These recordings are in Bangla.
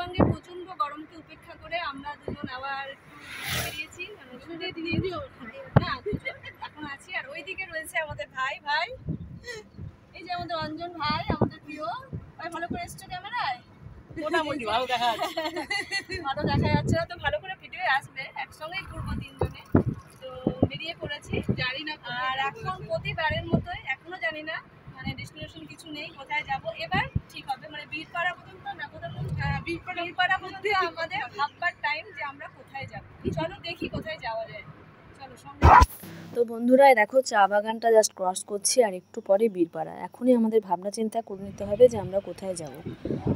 উত্তরবঙ্গে প্রচণ্ড গরমকে উপেক্ষা করে আমরা দুজন আবার বেরিয়েছি মানে না এখন আছি আর ওইদিকে রয়েছে আমাদের ভাই ভাই এই যে আমাদের অঞ্জন ভাই আমাদের প্রিয় ভাই ভালো করে এসছো ক্যামেরায় মোটামুটি ভালো দেখা যাচ্ছে না তো ভালো করে আসবে একসঙ্গেই ঘুরবো তিনজনে তো বেরিয়ে পড়েছি আর এখন প্রতিবারের মতোই কোথায় যাওয়া যায় তো বন্ধুরা দেখো চা বাগানটা জাস্ট ক্রস করছি আর একটু পরে বীরপাড়া এখনই আমাদের ভাবনা চিন্তা করে নিতে হবে যে আমরা কোথায় যাব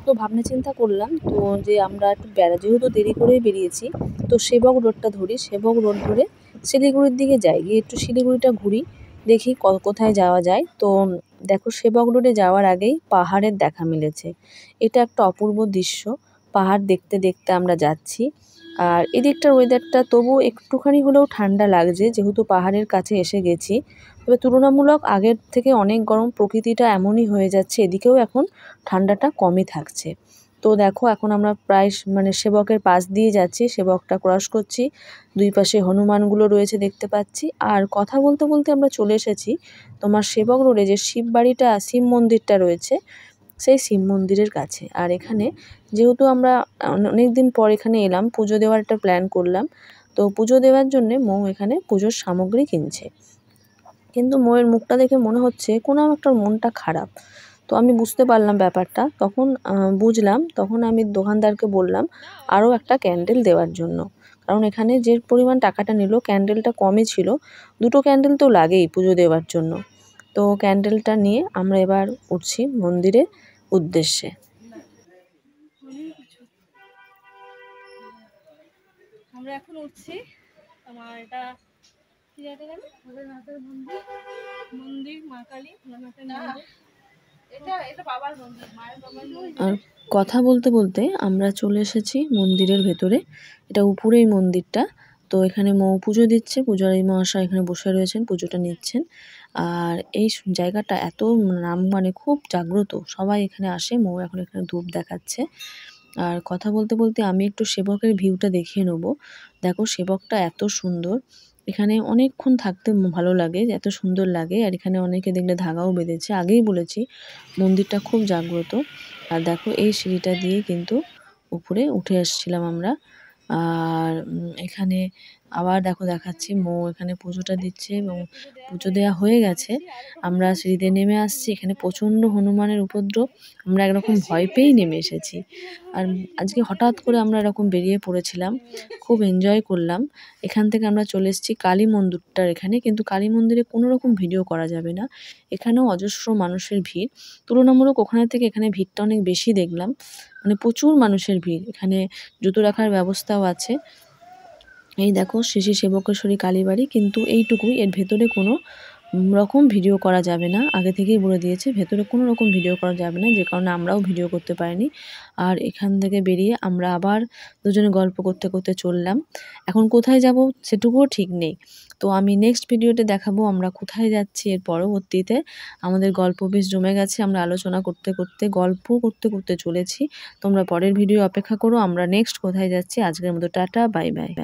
তো ভাবনা চিন্তা করলাম তো যে আমরা একটু বেড়া যেহেতু দেরি করেই বেরিয়েছি তো সেবক রোডটা ধরি সেবক রোড ধরে শিলিগুড়ির দিকে যাই গিয়ে একটু শিলিগুড়িটা ঘুরি দেখি কোথায় যাওয়া যায় তো দেখো সেবক রোডে যাওয়ার আগেই পাহাড়ের দেখা মিলেছে এটা একটা অপূর্ব দৃশ্য পাহাড় দেখতে দেখতে আমরা যাচ্ছি আর এদিকটার ওয়েদারটা তবু একটুখানি হলেও ঠান্ডা লাগছে যেহেতু পাহাড়ের কাছে এসে গেছি তবে তুলনামূলক আগের থেকে অনেক গরম প্রকৃতিটা এমনই হয়ে যাচ্ছে এদিকেও এখন ঠান্ডাটা কমই থাকছে তো দেখো এখন আমরা প্রায় মানে সেবকের পাশ দিয়ে যাচ্ছি সেবকটা ক্রস করছি দুই পাশে হনুমানগুলো রয়েছে দেখতে পাচ্ছি আর কথা বলতে বলতে আমরা চলে এসেছি তোমার সেবক রোডে যে শিব বাড়িটা শিব মন্দিরটা রয়েছে সেই শিব মন্দিরের কাছে আর এখানে যেহেতু আমরা অনেক দিন পর এখানে এলাম পুজো দেওয়ার একটা প্ল্যান করলাম তো পুজো দেওয়ার জন্যে মৌ এখানে পুজোর সামগ্রী কিনছে কিন্তু মৌয়ের মুখটা দেখে মনে হচ্ছে কোনো একটা মনটা খারাপ তো আমি বুঝতে পারলাম ব্যাপারটা তখন বুঝলাম তখন আমি দোকানদারকে বললাম আরও একটা ক্যান্ডেল দেওয়ার জন্য কারণ এখানে যে পরিমাণ টাকাটা নিল ক্যান্ডেলটা কমই ছিল দুটো ক্যান্ডেল তো লাগেই পুজো দেওয়ার জন্য তো ক্যান্ডেলটা নিয়ে আমরা এবার উঠছি মন্দিরে উদ্দেশ্যে আমরা এখন উঠছি আমার এটা মন্দির মা কালী আর কথা বলতে বলতে আমরা চলে এসেছি মন্দিরের ভেতরে এটা উপরেই মন্দিরটা তো এখানে মৌ পুজো দিচ্ছে পুজোর এই মহাশয় এখানে বসে রয়েছেন পুজোটা নিচ্ছেন আর এই জায়গাটা এত নাম মানে খুব জাগ্রত সবাই এখানে আসে মৌ এখন এখানে ধূপ দেখাচ্ছে আর কথা বলতে বলতে আমি একটু সেবকের ভিউটা দেখিয়ে নেব দেখো সেবকটা এত সুন্দর এখানে অনেকক্ষণ থাকতে ভালো লাগে এত সুন্দর লাগে আর এখানে অনেকে দেখলে ধাগাও বেঁধেছে আগেই বলেছি মন্দিরটা খুব জাগ্রত আর দেখো এই সিঁড়িটা দিয়ে কিন্তু উপরে উঠে আসছিলাম আমরা আর এখানে আবার দেখো দেখাচ্ছি মৌ এখানে পুজোটা দিচ্ছে এবং পুজো দেওয়া হয়ে গেছে আমরা সিঁড়িতে নেমে আসছি এখানে প্রচণ্ড হনুমানের উপদ্রব আমরা একরকম ভয় পেয়েই নেমে এসেছি আর আজকে হঠাৎ করে আমরা এরকম বেরিয়ে পড়েছিলাম খুব এনজয় করলাম এখান থেকে আমরা চলে এসেছি কালী মন্দিরটার এখানে কিন্তু কালী মন্দিরে কোনো রকম ভিডিও করা যাবে না এখানেও অজস্র মানুষের ভিড় তুলনামূলক ওখানে থেকে এখানে ভিড়টা অনেক বেশি দেখলাম মানে প্রচুর মানুষের ভিড় এখানে জুতো রাখার ব্যবস্থাও আছে এই দেখো শ্রী সেবকেশ্বরী কালীবাড়ি কিন্তু এইটুকুই এর ভেতরে কোনো রকম ভিডিও করা যাবে না আগে থেকেই বলে দিয়েছে ভেতরে কোনো রকম ভিডিও করা যাবে না যে কারণে আমরাও ভিডিও করতে পারিনি আর এখান থেকে বেরিয়ে আমরা আবার দুজনে গল্প করতে করতে চললাম এখন কোথায় যাব সেটুকুও ঠিক নেই তো আমি নেক্সট ভিডিওতে দেখাবো আমরা কোথায় যাচ্ছি এর পরবর্তীতে আমাদের গল্প বেশ জমে গেছে আমরা আলোচনা করতে করতে গল্প করতে করতে চলেছি তোমরা পরের ভিডিও অপেক্ষা করো আমরা নেক্সট কোথায় যাচ্ছি আজকের মতো টাটা বাই বাই বাই